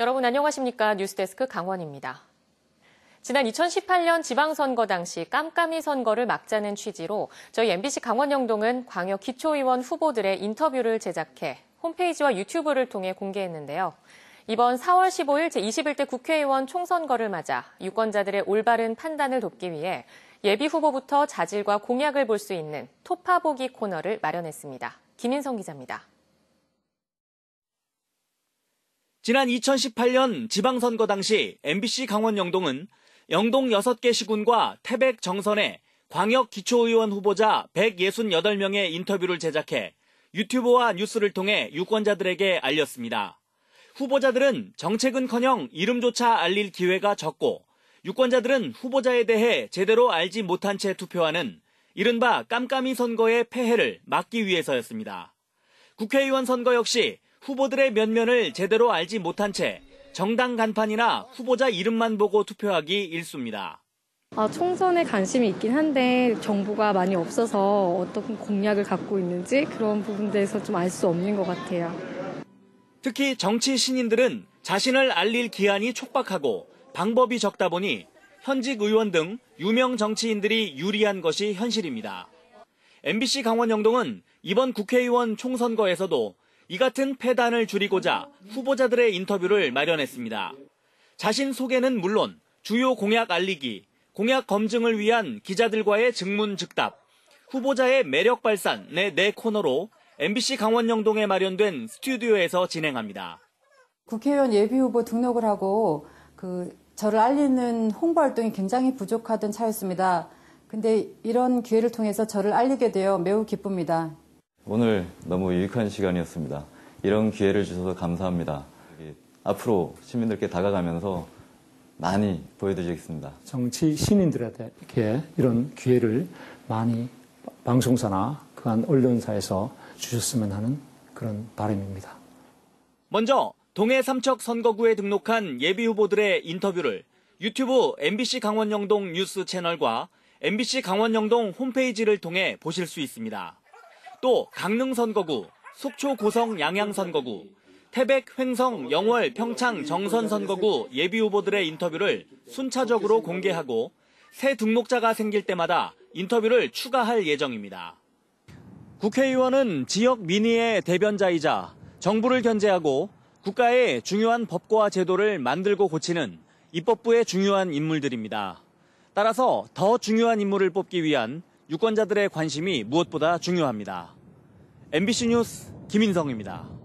여러분 안녕하십니까? 뉴스데스크 강원입니다. 지난 2018년 지방선거 당시 깜깜이 선거를 막자는 취지로 저희 MBC 강원영동은 광역 기초의원 후보들의 인터뷰를 제작해 홈페이지와 유튜브를 통해 공개했는데요. 이번 4월 15일 제21대 국회의원 총선거를 맞아 유권자들의 올바른 판단을 돕기 위해 예비 후보부터 자질과 공약을 볼 수 있는 토파보기 코너를 마련했습니다. 김인성 기자입니다. 지난 2018년 지방선거 당시 MBC 강원 영동은 영동 6개 시군과 태백 정선에 광역 기초의원 후보자 168명의 인터뷰를 제작해 유튜브와 뉴스를 통해 유권자들에게 알렸습니다. 후보자들은 정책은커녕 이름조차 알릴 기회가 적고 유권자들은 후보자에 대해 제대로 알지 못한 채 투표하는 이른바 깜깜이 선거의 폐해를 막기 위해서였습니다. 국회의원 선거 역시 후보들의 면면을 제대로 알지 못한 채 정당 간판이나 후보자 이름만 보고 투표하기 일쑤입니다. 아, 총선에 관심이 있긴 한데 정부가 많이 없어서 어떤 공약을 갖고 있는지 그런 부분들에서 좀 알 수 없는 것 같아요. 특히 정치 신인들은 자신을 알릴 기한이 촉박하고 방법이 적다 보니 현직 의원 등 유명 정치인들이 유리한 것이 현실입니다. MBC 강원 영동은 이번 국회의원 총선거에서도 이 같은 폐단을 줄이고자 후보자들의 인터뷰를 마련했습니다. 자신 소개는 물론 주요 공약 알리기, 공약 검증을 위한 기자들과의 증문 즉답, 후보자의 매력 발산 내 네 코너로 MBC 강원 영동에 마련된 스튜디오에서 진행합니다. 국회의원 예비후보 등록을 하고 그 저를 알리는 홍보 활동이 굉장히 부족하던 차였습니다. 근데 이런 기회를 통해서 저를 알리게 되어 매우 기쁩니다. 오늘 너무 유익한 시간이었습니다. 이런 기회를 주셔서 감사합니다. 앞으로 시민들께 다가가면서 많이 보여드리겠습니다. 정치 시민들에게 이런 기회를 많이 방송사나 그간 언론사에서 주셨으면 하는 그런 바람입니다. 먼저 동해 삼척 선거구에 등록한 예비 후보들의 인터뷰를 유튜브 MBC 강원영동 뉴스 채널과 MBC 강원영동 홈페이지를 통해 보실 수 있습니다. 또 강릉 선거구, 속초 고성 양양 선거구, 태백 횡성 영월 평창 정선 선거구 예비 후보들의 인터뷰를 순차적으로 공개하고 새 등록자가 생길 때마다 인터뷰를 추가할 예정입니다. 국회의원은 지역 민의의 대변자이자 정부를 견제하고 국가의 중요한 법과 제도를 만들고 고치는 입법부의 중요한 인물들입니다. 따라서 더 중요한 인물을 뽑기 위한 유권자들의 관심이 무엇보다 중요합니다. MBC 뉴스 김인성입니다.